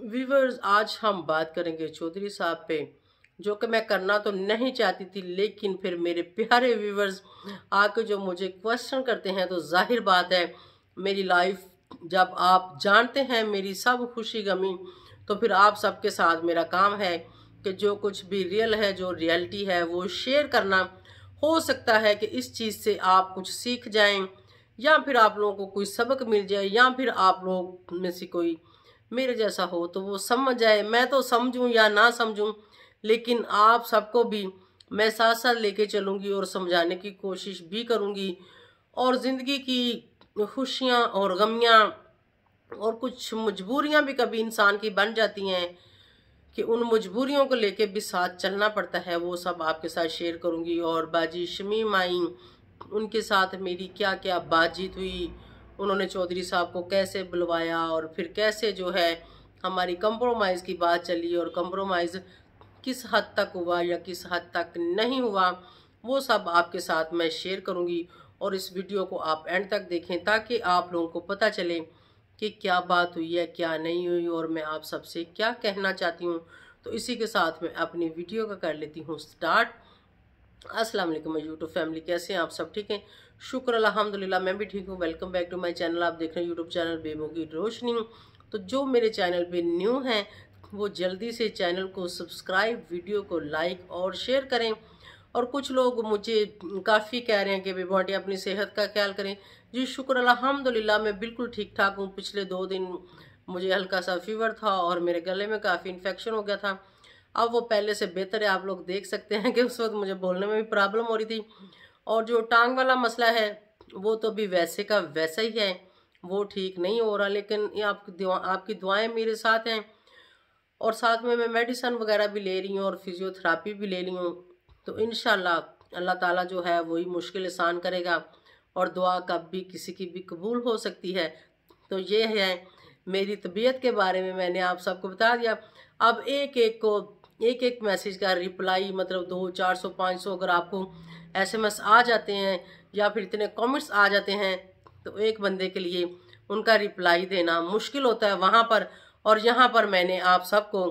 viewers आज हम बात करेंगे चौधरी साहब पे जो कि मैं करना तो नहीं चाहती थी लेकिन फिर मेरे प्यारे व्यूवर्स आके जो मुझे क्वेश्चन करते हैं तो जाहिर बात है मेरी लाइफ जब आप जानते हैं मेरी सब खुशी गमी तो फिर आप सबके साथ मेरा काम है कि जो कुछ भी रियल है जो रियलिटी है वो शेयर करना हो सकता है कि इस चीज़ से आप कुछ सीख जाएँ या फिर आप लोगों को कोई सबक मिल जाए या फिर आप लोग में से कोई मेरे जैसा हो तो वो समझ जाए मैं तो समझूं या ना समझूं लेकिन आप सबको भी मैं साथ साथ लेके चलूँगी और समझाने की कोशिश भी करूँगी और ज़िंदगी की खुशियाँ और गमियाँ और कुछ मजबूरियाँ भी कभी इंसान की बन जाती हैं कि उन मजबूरियों को लेके भी साथ चलना पड़ता है वो सब आपके साथ शेयर करूँगी और बाजी शमीम आई उनके साथ मेरी क्या क्या बातचीत हुई उन्होंने चौधरी साहब को कैसे बुलवाया और फिर कैसे जो है हमारी कंप्रोमाइज़ की बात चली और कंप्रोमाइज़ किस हद तक हुआ या किस हद तक नहीं हुआ वो सब आपके साथ मैं शेयर करूँगी और इस वीडियो को आप एंड तक देखें ताकि आप लोगों को पता चले कि क्या बात हुई है क्या नहीं हुई और मैं आप सबसे क्या कहना चाहती हूँ तो इसी के साथ मैं अपनी वीडियो का कर लेती हूँ स्टार्ट असलम यूट्यूब फैमिली कैसे हैं आप सब ठीक हैं शुक्र अलहमदिल्ला मैं भी ठीक हूँ welcome back to my channel आप देख रहे हैं यूट्यूब चैनल बेबो की रोशनी तो जो मेरे चैनल पे न्यू हैं वो जल्दी से चैनल को सब्सक्राइब वीडियो को लाइक और शेयर करें और कुछ लोग मुझे काफ़ी कह रहे हैं कि बेबो आंटी अपनी सेहत का ख्याल करें जी शुक्र अलहमदिल्ला मैं बिल्कुल ठीक ठाक हूँ पिछले दो दिन मुझे हल्का सा फीवर था और मेरे गले में काफ़ी इन्फेक्शन हो गया था अब वो पहले से बेहतर है आप लोग देख सकते हैं कि उस वक्त मुझे बोलने में भी प्रॉब्लम हो रही थी और जो टांग वाला मसला है वो तो अभी वैसे का वैसा ही है वो ठीक नहीं हो रहा लेकिन ये आपकी दुआ आपकी दुआएं मेरे साथ हैं और साथ में मैं मेडिसन वगैरह भी ले रही हूँ और फिज़ियोथेरापी भी ले रही हूँ तो इन अल्लाह ताला जो है वही मुश्किल आसान करेगा और दुआ कब भी किसी की भी कबूल हो सकती है तो ये है मेरी तबीयत के बारे में मैंने आप सबको बता दिया अब एक एक को एक एक मैसेज का रिप्लाई मतलब दो चार सौ पाँच सौ अगर आपको एसएमएस आ जाते हैं या फिर इतने कमेंट्स आ जाते हैं तो एक बंदे के लिए उनका रिप्लाई देना मुश्किल होता है वहाँ पर और यहाँ पर मैंने आप सबको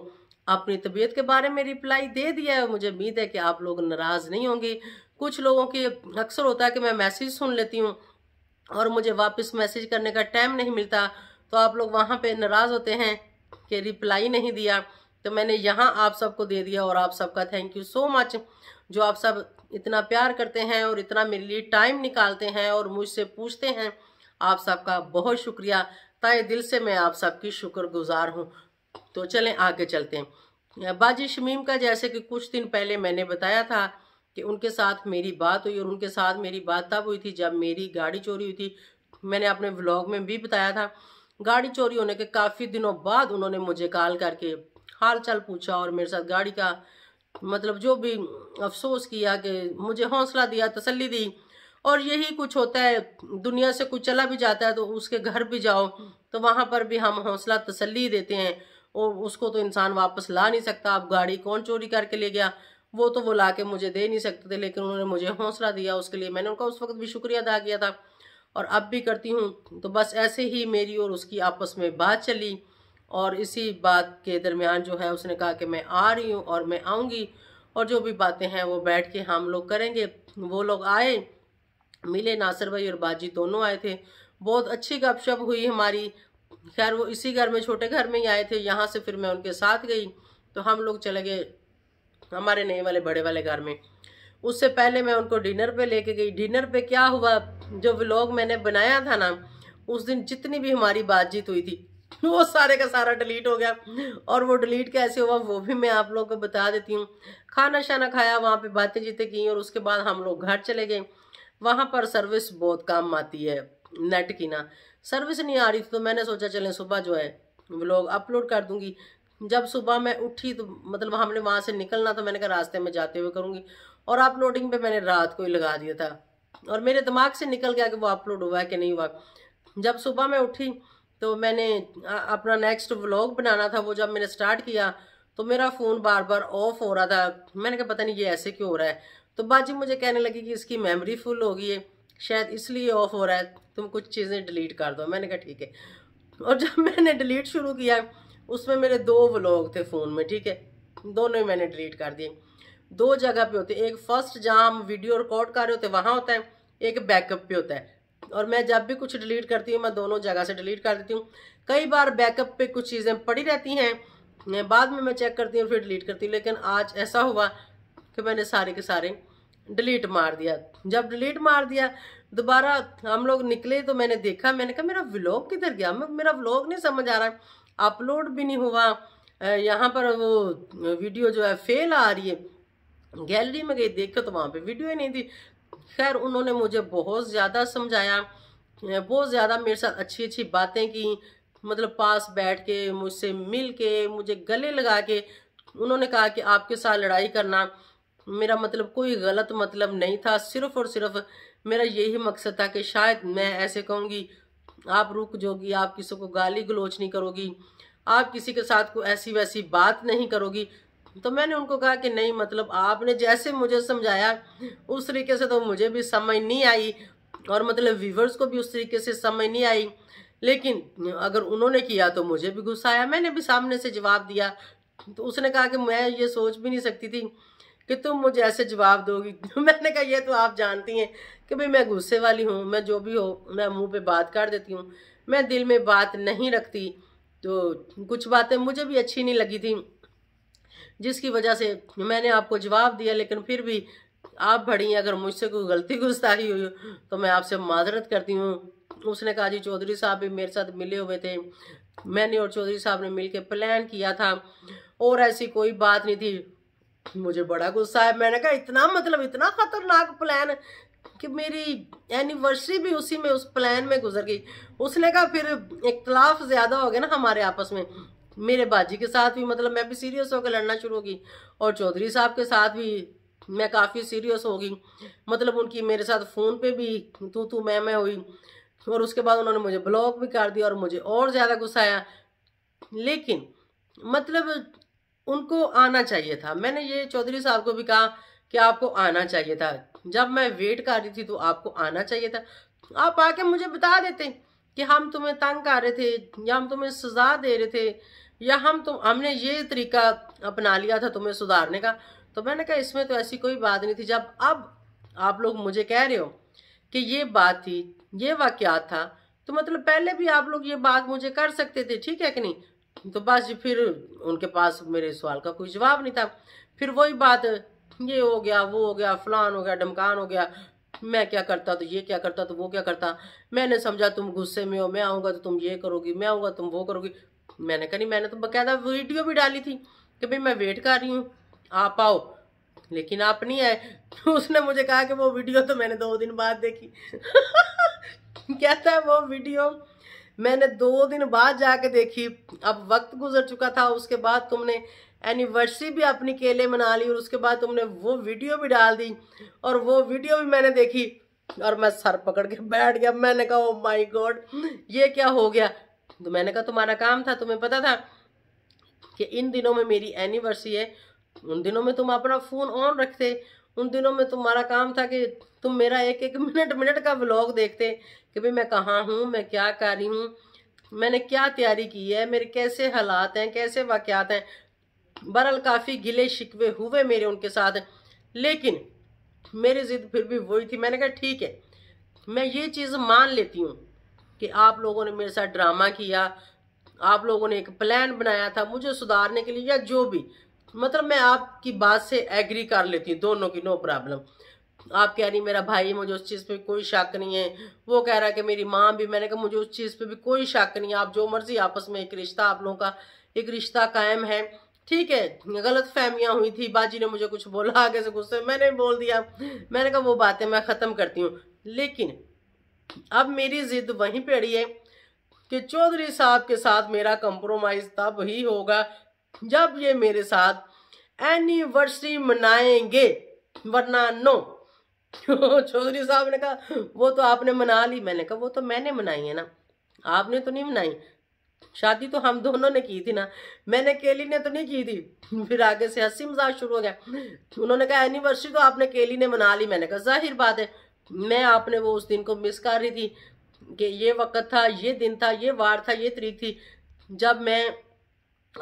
अपनी तबीयत के बारे में रिप्लाई दे दिया है मुझे उम्मीद है कि आप लोग नाराज़ नहीं होंगे कुछ लोगों के अक्सर होता है कि मैं मैसेज सुन लेती हूँ और मुझे वापस मैसेज करने का टाइम नहीं मिलता तो आप लोग वहाँ पर नाराज़ होते हैं कि रिप्लाई नहीं दिया तो मैंने यहाँ आप सबको दे दिया और आप सबका थैंक यू सो मच जो आप सब इतना प्यार करते हैं और इतना मेरे लिए टाइम निकालते हैं और मुझसे पूछते हैं आप सबका बहुत शुक्रिया तय दिल से मैं आप सबकी शुक्रगुजार हूँ तो चलें आगे चलते हैं बाजी शमीम का जैसे कि कुछ दिन पहले मैंने बताया था कि उनके साथ मेरी बात हुई और उनके साथ मेरी बात तब हुई थी जब मेरी गाड़ी चोरी हुई थी मैंने अपने व्लॉग में भी बताया था गाड़ी चोरी होने के काफ़ी दिनों बाद उन्होंने मुझे कॉल करके हाल चाल पूछा और मेरे साथ गाड़ी का मतलब जो भी अफसोस किया कि मुझे हौसला दिया तसल्ली दी और यही कुछ होता है दुनिया से कुछ चला भी जाता है तो उसके घर भी जाओ तो वहाँ पर भी हम हौसला तसल्ली देते हैं और उसको तो इंसान वापस ला नहीं सकता अब गाड़ी कौन चोरी करके ले गया वो तो वो ला के मुझे दे नहीं सकते थे लेकिन उन्होंने मुझे हौसला दिया उसके लिए मैंने उनका उस वक्त भी शुक्रिया अदा किया था और अब भी करती हूँ तो बस ऐसे ही मेरी और उसकी आपस में बात चली और इसी बात के दरमियान जो है उसने कहा कि मैं आ रही हूँ और मैं आऊँगी और जो भी बातें हैं वो बैठ के हम लोग करेंगे वो लोग आए मिले नासर भाई और बाजी दोनों आए थे बहुत अच्छी गपशप हुई हमारी खैर वो इसी घर में छोटे घर में ही आए थे यहाँ से फिर मैं उनके साथ गई तो हम लोग चले गए हमारे नए वाले बड़े वाले घर में उससे पहले मैं उनको डिनर पे लेके गई डिनर पे क्या हुआ जो व्लॉग मैंने बनाया था ना उस दिन जितनी भी हमारी बातचीत हुई थी वो सारे का सारा डिलीट हो गया और वो डिलीट कैसे हुआ वो भी मैं आप लोगों को बता देती हूँ खाना शाना खाया वहाँ पे बातें जीतें की और उसके बाद हम लोग घर चले गए वहाँ पर सर्विस बहुत काम आती है नेट की ना सर्विस नहीं आ रही थी तो मैंने सोचा चलें सुबह जो है ब्लॉग अपलोड कर दूँगी जब सुबह मैं उठी तो मतलब हमने वहाँ से निकलना तो मैंने कहा रास्ते में जाते हुए करूँगी और अपलोडिंग पर मैंने रात को ही लगा दिया था और मेरे दिमाग से निकल गया कि वो अपलोड हुआ है कि नहीं हुआ जब सुबह मैं उठी तो मैंने अपना नेक्स्ट व्लॉग बनाना था वो जब मैंने स्टार्ट किया तो मेरा फ़ोन बार बार ऑफ हो रहा था मैंने कहा पता नहीं ये ऐसे क्यों हो रहा है तो बाजी मुझे कहने लगी कि इसकी मेमोरी फुल हो गई है शायद इसलिए ऑफ हो रहा है तुम कुछ चीज़ें डिलीट कर दो मैंने कहा ठीक है और जब मैंने डिलीट शुरू किया उसमें मेरे दो व्लॉग थे फ़ोन में ठीक है दोनों ही मैंने डिलीट कर दिए दो जगह पे होते एक फर्स्ट जहाँ हम वीडियो रिकॉर्ड कर रहे होते वहाँ होता है एक बैकअप पे होता है और मैं जब भी कुछ डिलीट करती हूँ मैं दोनों जगह से डिलीट कर देती हूँ कई बार बैकअप पे कुछ चीज़ें पड़ी रहती हैं बाद में मैं चेक करती हूँ फिर डिलीट करती हूँ लेकिन आज ऐसा हुआ कि मैंने सारे के सारे डिलीट मार दिया जब डिलीट मार दिया दोबारा हम लोग निकले तो मैंने देखा मैंने कहा मेरा व्लॉग किधर गया मेरा व्लॉग नहीं समझ आ रहा अपलोड भी नहीं हुआ यहाँ पर वो वीडियो जो है फेल आ रही है गैलरी में गई देखो तो वहाँ पे वीडियो ही नहीं थी खैर उन्होंने मुझे बहुत ज़्यादा समझाया बहुत ज़्यादा मेरे साथ अच्छी अच्छी बातें की मतलब पास बैठ के मुझसे मिल के मुझे गले लगा के उन्होंने कहा कि आपके साथ लड़ाई करना मेरा मतलब कोई गलत मतलब नहीं था सिर्फ और सिर्फ मेरा यही मकसद था कि शायद मैं ऐसे कहूँगी आप रुक जाओगी आप किसी को गाली गलोच नहीं करोगी आप किसी के साथ कोई ऐसी वैसी बात नहीं करोगी तो मैंने उनको कहा कि नहीं मतलब आपने जैसे मुझे समझाया उस तरीके से तो मुझे भी समझ नहीं आई और मतलब व्यूवर्स को भी उस तरीके से समझ नहीं आई लेकिन अगर उन्होंने किया तो मुझे भी गुस्सा आया मैंने भी सामने से जवाब दिया तो उसने कहा कि मैं ये सोच भी नहीं सकती थी कि तुम मुझे ऐसे जवाब दोगी मैंने कहा ये तो आप जानती हैं कि भाई मैं गुस्से वाली हूँ मैं जो भी हो मैं मुंह पे बात कर देती हूँ मैं दिल में बात नहीं रखती तो कुछ बातें मुझे भी अच्छी नहीं लगी थी जिसकी वजह से मैंने आपको जवाब दिया लेकिन फिर भी आप भड़ी अगर मुझसे कोई गलती गुस्ताही हुई तो मैं आपसे माजरत करती हूँ उसने कहा जी चौधरी साहब भी मेरे साथ मिले हुए थे मैंने और चौधरी साहब ने मिलकर प्लान किया था और ऐसी कोई बात नहीं थी मुझे बड़ा गुस्सा है मैंने कहा इतना मतलब इतना खतरनाक प्लान कि मेरी एनिवर्सरी भी उसी में उस प्लान में गुजर गई उसने कहा फिर इख्तलाफ ज़्यादा हो गया ना हमारे आपस में मेरे बाजी के साथ भी मतलब मैं भी सीरियस होकर लड़ना शुरू होगी और चौधरी साहब के साथ भी मैं काफ़ी सीरियस हो गई मतलब उनकी मेरे साथ फ़ोन पे भी तू तू मैं मैं हुई और उसके बाद उन्होंने मुझे ब्लॉक भी कर दिया और मुझे और ज़्यादा गुस्सा आया लेकिन मतलब उनको आना चाहिए था मैंने ये चौधरी साहब को भी कहा कि आपको आना चाहिए था जब मैं वेट कर रही थी तो आपको आना चाहिए था आप आके मुझे बता देते कि हम तुम्हें तंग कर रहे थे या हम तुम्हें सजा दे रहे थे या हम तुम हमने ये तरीका अपना लिया था तुम्हें सुधारने का तो मैंने कहा इसमें तो ऐसी कोई बात नहीं थी जब अब आप लोग मुझे कह रहे हो कि ये बात थी ये वाक़ात था तो मतलब पहले भी आप लोग ये बात मुझे कर सकते थे ठीक है कि नहीं तो बस फिर उनके पास मेरे सवाल का कोई जवाब नहीं था फिर वही बात ये हो गया वो हो गया फलान हो गया डमकान हो गया मैं क्या करता तो ये क्या करता तो वो क्या करता मैंने समझा तुम गुस्से में हो मैं आऊँगा तो तुम ये करोगी मैं आऊँगा तो तुम वो करोगी मैंने कहा नहीं मैंने तो बकायदा वीडियो भी डाली थी कि भाई मैं वेट कर रही हूँ आप आओ लेकिन आप नहीं आए उसने मुझे कहा कि वो वीडियो तो मैंने दो दिन बाद देखी कहता है वो वीडियो मैंने दो दिन बाद जाके देखी अब वक्त गुजर चुका था उसके बाद तुमने एनिवर्सरी भी अपनी केले मना ली और उसके बाद तुमने वो वीडियो भी डाल दी और वो वीडियो भी मैंने देखी और मैं सर पकड़ के बैठ गया मैंने कहा ओ माय गॉड ये क्या हो गया तो मैंने कहा तुम्हारा काम था तुम्हें पता था कि इन दिनों में मेरी एनिवर्सरी है उन दिनों में तुम अपना फ़ोन ऑन रखते उन दिनों में तुम्हारा काम था कि तुम मेरा एक एक मिनट मिनट का व्लॉग देखते कि भाई मैं कहाँ हूँ मैं क्या कर रही हूँ मैंने क्या तैयारी की है मेरे कैसे हालात हैं कैसे वाक़ात हैं बरल काफ़ी गिले शिकवे हुए मेरे उनके साथ लेकिन मेरी ज़िद फिर भी वही थी मैंने कहा ठीक है मैं ये चीज़ मान लेती हूँ कि आप लोगों ने मेरे साथ ड्रामा किया आप लोगों ने एक प्लान बनाया था मुझे सुधारने के लिए या जो भी मतलब मैं आपकी बात से एग्री कर लेती हूँ दोनों की नो प्रॉब्लम आप कह रही मेरा भाई मुझे उस चीज़ पे कोई शक नहीं है वो कह रहा है कि मेरी माँ भी मैंने कहा मुझे उस चीज़ पे भी कोई शक नहीं है आप जो मर्जी आपस में एक रिश्ता आप लोगों का एक रिश्ता कायम है ठीक है गलत फहमियाँ हुई थी बाजी ने मुझे कुछ बोला आगे से गुस्से मैंने बोल दिया मैंने कहा वो बातें मैं ख़त्म करती हूँ लेकिन अब मेरी जिद वहीं पर अड़ी है कि चौधरी साहब के साथ मेरा कंप्रोमाइज तब ही होगा जब ये मेरे साथ एनिवर्सरी मनाएंगे वरना नो चौधरी साहब ने कहा वो तो आपने मना ली मैंने कहा वो तो मैंने मनाई है ना आपने तो नहीं मनाई शादी तो हम दोनों ने की थी ना मैंने केली ने तो नहीं की थी फिर आगे से हंसी मजाक शुरू हो गया उन्होंने कहा एनिवर्सरी तो आपने केली ने मना ली मैंने कहा जाहिर बात है मैं आपने वो उस दिन को मिस कर रही थी कि ये वक्त था ये दिन था ये वार था ये तरीक थी जब मैं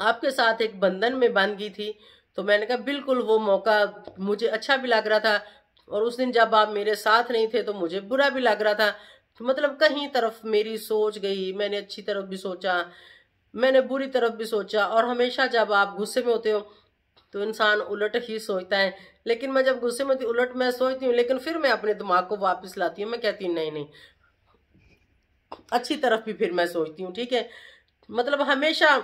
आपके साथ एक बंधन में बंध गई थी तो मैंने कहा बिल्कुल वो मौका मुझे अच्छा भी लग रहा था और उस दिन जब आप मेरे साथ नहीं थे तो मुझे बुरा भी लग रहा था तो मतलब कहीं तरफ मेरी सोच गई मैंने अच्छी तरफ भी सोचा मैंने बुरी तरफ भी सोचा और हमेशा जब आप गुस्से में होते हो तो इंसान उलट ही सोचता है लेकिन मैं जब गुस्से में थी उलट मैं सोचती हूँ लेकिन फिर मैं अपने दिमाग को वापस लाती हूँ मैं कहती हूँ नहीं नहीं अच्छी तरफ भी फिर मैं सोचती हूँ ठीक है मतलब हमेशा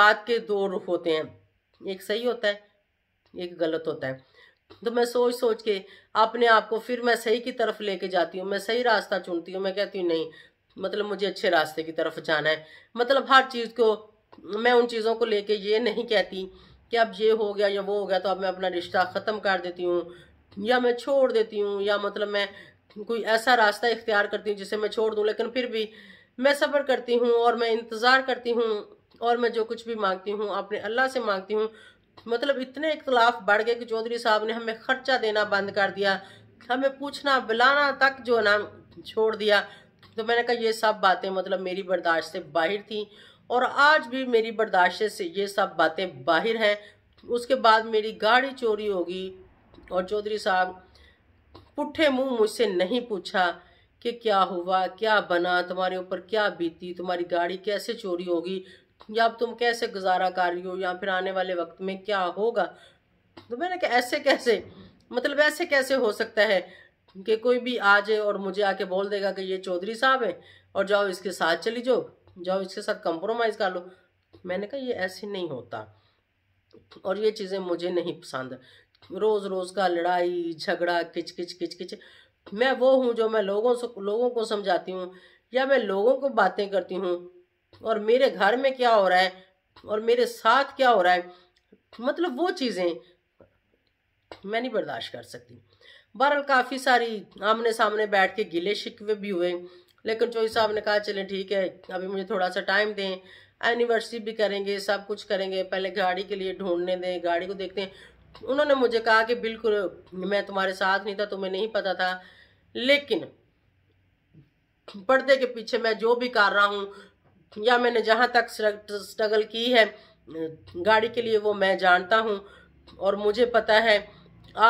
बात के दो रुख होते हैं एक सही होता है एक गलत होता है तो मैं सोच सोच के अपने आप को फिर मैं सही की तरफ लेके जाती हूँ मैं सही रास्ता चुनती हूँ मैं कहती हूँ नहीं मतलब मुझे अच्छे रास्ते की तरफ जाना है मतलब हर चीज़ को मैं उन चीज़ों को लेके ये नहीं कहती कि अब ये हो गया या वो हो गया तो अब मैं अपना रिश्ता ख़त्म कर देती हूँ या मैं छोड़ देती हूँ या मतलब मैं कोई ऐसा रास्ता इख्तियार करती हूँ जिसे मैं छोड़ दूँ लेकिन फिर भी मैं सफ़र करती हूँ और मैं इंतज़ार करती हूँ और मैं जो कुछ भी मांगती हूँ अपने अल्लाह से मांगती हूँ मतलब इतने इख्तलाफ बढ़ गए कि चौधरी साहब ने हमें खर्चा देना बंद कर दिया हमें पूछना बुलाना तक जो है ना छोड़ दिया तो मैंने कहा ये सब बातें मतलब मेरी बर्दाश्त से बाहर थी और आज भी मेरी बर्दाश्त से ये सब बातें बाहर हैं उसके बाद मेरी गाड़ी चोरी होगी और चौधरी साहब पुठे मुंह मुझसे नहीं पूछा कि क्या हुआ क्या बना तुम्हारे ऊपर क्या बीती तुम्हारी गाड़ी कैसे चोरी होगी या अब तुम कैसे गुजारा कर रही हो या फिर आने वाले वक्त में क्या होगा तो मैंने कहा ऐसे कैसे मतलब ऐसे कैसे हो सकता है कि कोई भी आ जाए और मुझे आके बोल देगा कि ये चौधरी साहब हैं और जाओ इसके साथ चली जाओ जाओ इसके साथ कंप्रोमाइज़ कर लो मैंने कहा ये ऐसे नहीं होता और ये चीज़ें मुझे नहीं पसंद रोज़ रोज़ का लड़ाई झगड़ा किच किच किच किच मैं वो हूँ जो मैं लोगों से लोगों को समझाती हूँ या मैं लोगों को बातें करती हूँ और मेरे घर में क्या हो रहा है और मेरे साथ क्या हो रहा है मतलब वो चीज़ें मैं नहीं बर्दाश्त कर सकती बहरहाल काफ़ी सारी आमने सामने बैठ के गिले शिकवे भी हुए लेकिन चौधरी साहब ने कहा चलें ठीक है अभी मुझे थोड़ा सा टाइम दें एनिवर्सरी भी करेंगे सब कुछ करेंगे पहले गाड़ी के लिए ढूंढने दें गाड़ी को देखते हैं उन्होंने मुझे कहा कि बिल्कुल मैं तुम्हारे साथ नहीं था तुम्हें नहीं पता था लेकिन पर्दे के पीछे मैं जो भी कर रहा हूँ या मैंने जहाँ तक स्ट्रगल की है गाड़ी के लिए वो मैं जानता हूँ और मुझे पता है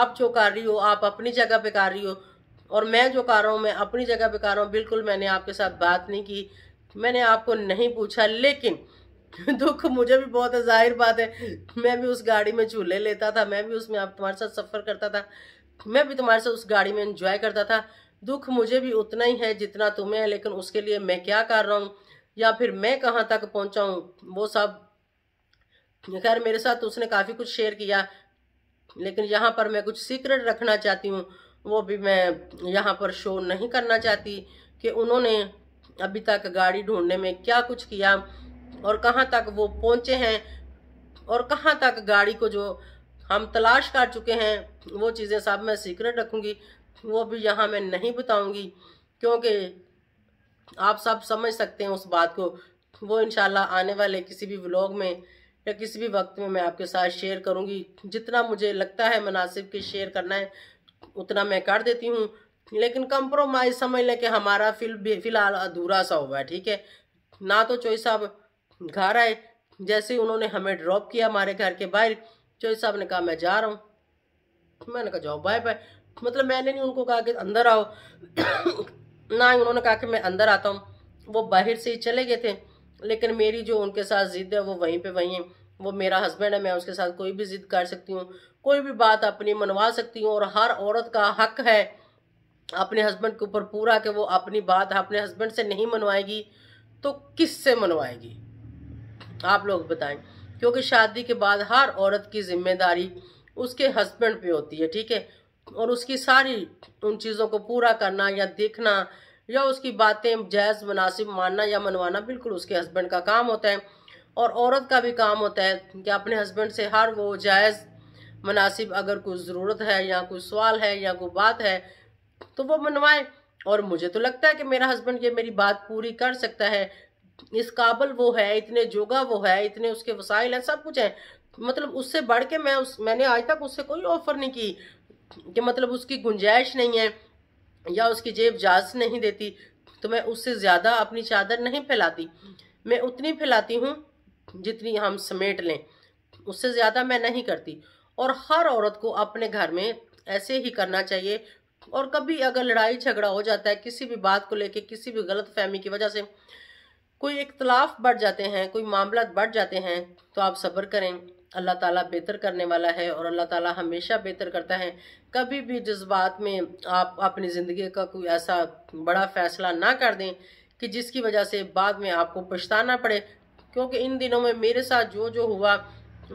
आप जो कर रही हो आप अपनी जगह पे कर रही हो और मैं जो कर रहा हूँ मैं अपनी जगह पे कर रहा हूँ बिल्कुल मैंने आपके साथ बात नहीं की मैंने आपको नहीं पूछा लेकिन दुख मुझे भी बहुत है जाहिर बात है मैं भी उस गाड़ी में झूले लेता था मैं भी उसमें आप तुम्हारे साथ सफ़र करता था मैं भी तुम्हारे साथ उस गाड़ी में इंजॉय करता था दुख मुझे भी उतना ही है जितना तुम्हें है लेकिन उसके लिए मैं क्या कर रहा हूँ या फिर मैं कहाँ तक पहुँचाऊँ वो सब खैर मेरे साथ उसने काफ़ी कुछ शेयर किया लेकिन यहाँ पर मैं कुछ सीक्रेट रखना चाहती हूँ वो भी मैं यहाँ पर शो नहीं करना चाहती कि उन्होंने अभी तक गाड़ी ढूंढने में क्या कुछ किया और कहाँ तक वो पहुँचे हैं और कहाँ तक गाड़ी को जो हम तलाश कर चुके हैं वो चीज़ें सब मैं सीक्रेट रखूँगी वो भी यहाँ मैं नहीं बताऊँगी क्योंकि आप सब समझ सकते हैं उस बात को वो इनशाला आने वाले किसी भी व्लॉग में या किसी भी वक्त में मैं आपके साथ शेयर करूँगी जितना मुझे लगता है मुनासिब के शेयर करना है उतना मैं कर देती हूँ लेकिन कंप्रोमाइज़ समझ लें कि हमारा फिल फिलहाल अधूरा सा हुआ है ठीक है ना तो चोई साहब घर आए जैसे उन्होंने हमें ड्रॉप किया हमारे घर के बाहर चोई साहब ने कहा मैं जा रहा हूँ मैंने कहा जाओ बाय बाय मतलब मैंने नहीं उनको कहा कि अंदर आओ ना ही उन्होंने कहा कि मैं अंदर आता हूँ वो बाहर से ही चले गए थे लेकिन मेरी जो उनके साथ ज़िद है वो वहीं पे वहीं है वो मेरा हस्बैंड है मैं उसके साथ कोई भी ज़िद कर सकती हूँ कोई भी बात अपनी मनवा सकती हूँ और हर औरत का हक है अपने हस्बैंड के ऊपर पूरा कि वो अपनी बात अपने हस्बैंड से नहीं मनवाएगी तो किस से मनवाएगी आप लोग बताएं क्योंकि शादी के बाद हर औरत की जिम्मेदारी उसके हस्बैंड पे होती है ठीक है और उसकी सारी उन चीज़ों को पूरा करना या देखना या उसकी बातें जायज़ मुनासिब मानना या मनवाना बिल्कुल उसके हस्बैंड का काम होता है और औरत का भी काम होता है कि अपने हस्बैंड से हर वो जायज़ मुनासिब अगर कोई ज़रूरत है या कोई सवाल है या कोई बात है तो वो मनवाएं और मुझे तो लगता है कि मेरा हस्बैंड ये मेरी बात पूरी कर सकता है इस काबल वो है इतने जोगा वो है इतने उसके वसाइल हैं सब कुछ है मतलब उससे बढ़ के मैं उस मैंने आज तक उससे कोई ऑफर नहीं की कि मतलब उसकी गुंजाइश नहीं है या उसकी जेब जाज नहीं देती तो मैं उससे ज़्यादा अपनी चादर नहीं फैलाती मैं उतनी फैलाती हूँ जितनी हम समेट लें उससे ज़्यादा मैं नहीं करती और हर औरत को अपने घर में ऐसे ही करना चाहिए और कभी अगर लड़ाई झगड़ा हो जाता है किसी भी बात को लेके किसी भी गलत फहमी की वजह से कोई इख्तलाफ बढ़ जाते हैं कोई मामला बढ़ जाते हैं तो आप सब्र करें अल्लाह ताला बेहतर करने वाला है और अल्लाह ताला हमेशा बेहतर करता है कभी भी जज्बात में आप अपनी ज़िंदगी का कोई ऐसा बड़ा फैसला ना कर दें कि जिसकी वजह से बाद में आपको पछताना पड़े क्योंकि इन दिनों में मेरे साथ जो जो हुआ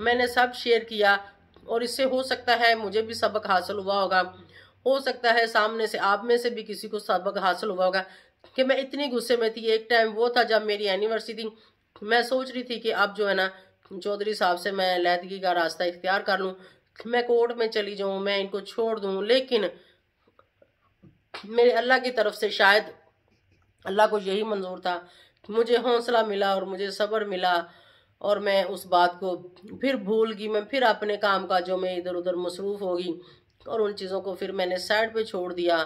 मैंने सब शेयर किया और इससे हो सकता है मुझे भी सबक हासिल हुआ होगा हो सकता है सामने से आप में से भी किसी को सबक हासिल हुआ होगा कि मैं इतनी गुस्से में थी एक टाइम वो था जब मेरी एनिवर्सरी थी मैं सोच रही थी कि अब जो है ना चौधरी साहब से मैं लैदगी का रास्ता इख्तियार कर लूँ मैं कोर्ट में चली जाऊँ मैं इनको छोड़ दूँ लेकिन मेरे अल्लाह की तरफ से शायद अल्लाह को यही मंजूर था मुझे हौसला मिला और मुझे सब्र मिला और मैं उस बात को फिर भूल गई मैं फिर अपने काम काजों में इधर उधर मसरूफ़ होगी और उन चीज़ों को फिर मैंने साइड पे छोड़ दिया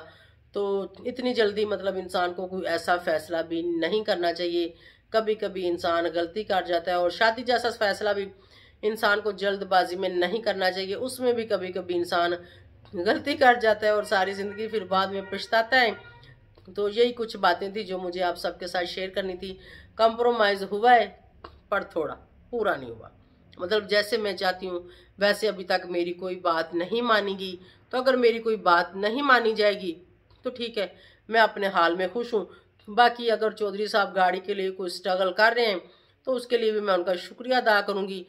तो इतनी जल्दी मतलब इंसान को कोई ऐसा फ़ैसला भी नहीं करना चाहिए कभी कभी इंसान गलती कर जाता है और शादी जैसा फ़ैसला भी इंसान को जल्दबाजी में नहीं करना चाहिए उसमें भी कभी कभी इंसान गलती कर जाता है और सारी ज़िंदगी फिर बाद में पछताता है तो यही कुछ बातें थी जो मुझे आप सबके साथ शेयर करनी थी कंप्रोमाइज़ हुआ है पर थोड़ा पूरा नहीं हुआ मतलब जैसे मैं चाहती हूँ वैसे अभी तक मेरी कोई बात नहीं मानी गई तो अगर मेरी कोई बात नहीं मानी जाएगी तो ठीक है मैं अपने हाल में खुश हूँ बाकी अगर चौधरी साहब गाड़ी के लिए कोई स्ट्रगल कर रहे हैं तो उसके लिए भी मैं उनका शुक्रिया अदा करूँगी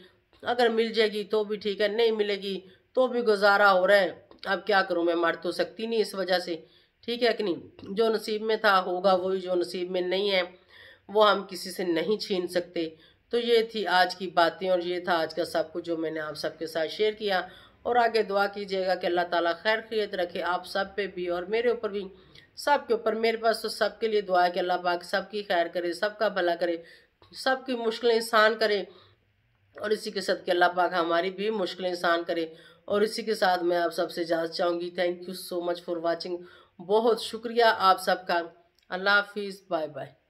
अगर मिल जाएगी तो भी ठीक है नहीं मिलेगी तो भी गुजारा हो रहा है अब क्या करूँ मैं मर तो सकती नहीं इस वजह से ठीक है कि नहीं जो नसीब में था होगा वही जो नसीब में नहीं है वो हम किसी से नहीं छीन सकते तो ये थी आज की बातें और ये था आज का सब कुछ जो मैंने आप सबके साथ शेयर किया और आगे दुआ कीजिएगा कि अल्लाह ताला खैर खरीत रखे आप सब पे भी और मेरे ऊपर भी सब के ऊपर मेरे पास तो सबके लिए दुआ है कि अल्लाह पाक सबकी खैर करे सबका भला करे सबकी मुश्किलें आसान करे और इसी के साथ के अल्लाह पाक हमारी भी मुश्किलें आसान करे और इसी के साथ मैं आप सबसे इजाज़ चाहूँगी thank you so much for watching बहुत शुक्रिया आप सबका अल्लाह हाफिज़ बाय बाय